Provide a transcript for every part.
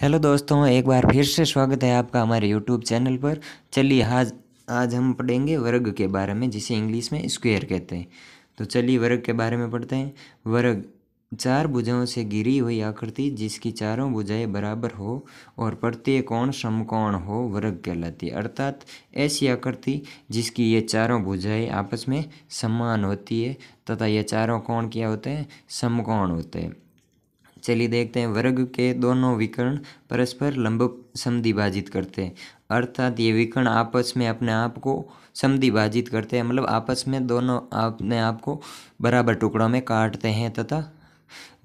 hello दोस्तों एक बार फिर से स्वागत है आपका हमारे यूट्यूब चैनल पर चलिए आज आज हम पढ़ेंगे वर्ग के बारे में जिसे इंग्लिश में स्क्वायर कहते हैं तो चलिए वर्ग के बारे में पढ़ते हैं वर्ग चार भुजाओं से गिरी हुई आकृति जिसकी चारों भुजाएं बराबर हो और प्रत्येक कोण समकोण हो वर्ग कहलाती है अर्थात ऐसी आकृति जिसकी ये चारों भुजाएं आपस में समान होती है तथा ये चारों कोण क्या होते हैं समकोण होते हैं चलिए देखते हैं वर्ग के दोनों विकर्ण परस्पर लंब समिभाजित करते हैं अर्थात ये विकर्ण आपस में अपने आप को समिभाजित करते हैं मतलब आपस में दोनों अपने आप को बराबर टुकड़ों में काटते हैं तथा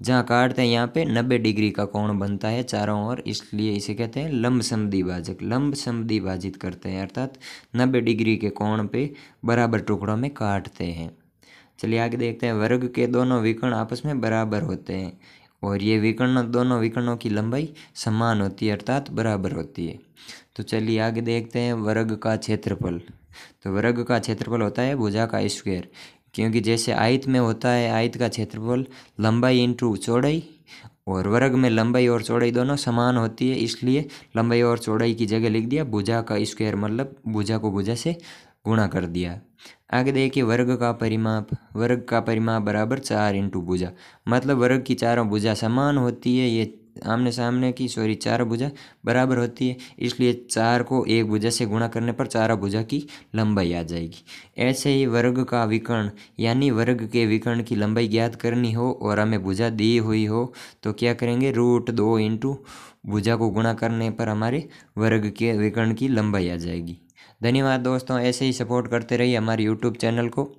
जहाँ काटते हैं यहाँ पे नब्बे डिग्री का कोण बनता है चारों ओर इसलिए इसे कहते हैं लंब समिभाजक लंब समिभाजित करते हैं अर्थात नब्बे डिग्री के कोण पे बराबर टुकड़ों में काटते हैं चलिए आगे देखते हैं वर्ग के दोनों विकर्ण आपस में बराबर होते हैं और ये विकर्ण दोनों विकर्णों की लंबाई समान होती है अर्थात बराबर होती है तो चलिए आगे देखते हैं वर्ग का क्षेत्रफल तो वर्ग का क्षेत्रफल होता है भुजा का स्क्वेयर क्योंकि जैसे आयत में होता है आयत का क्षेत्रफल लंबाई इंटू चौड़ाई और वर्ग में लंबाई और चौड़ाई दोनों समान होती है इसलिए लंबाई और चौड़ाई की जगह लिख दिया भुजा का स्क्वेयर मतलब भुजा को भुजा से गुणा कर दिया आगे देखिए वर्ग का परिमाप वर्ग का परिमाप बराबर चार इंटू भुजा मतलब वर्ग की चारों भुजा समान होती है ये आमने सामने की सॉरी चार भुजा बराबर होती है इसलिए चार को एक भुजा से गुणा करने पर चार भुजा की लंबाई आ जाएगी ऐसे ही वर्ग का विकर्ण यानी वर्ग के विकर्ण की लंबाई ज्ञात करनी हो और हमें भुजा दी हुई हो तो क्या करेंगे रूट दो इंटू भुजा को गुणा करने पर हमारे वर्ग के विकर्ण की लंबाई आ जाएगी धन्यवाद दोस्तों ऐसे ही सपोर्ट करते रहिए हमारे यूट्यूब चैनल को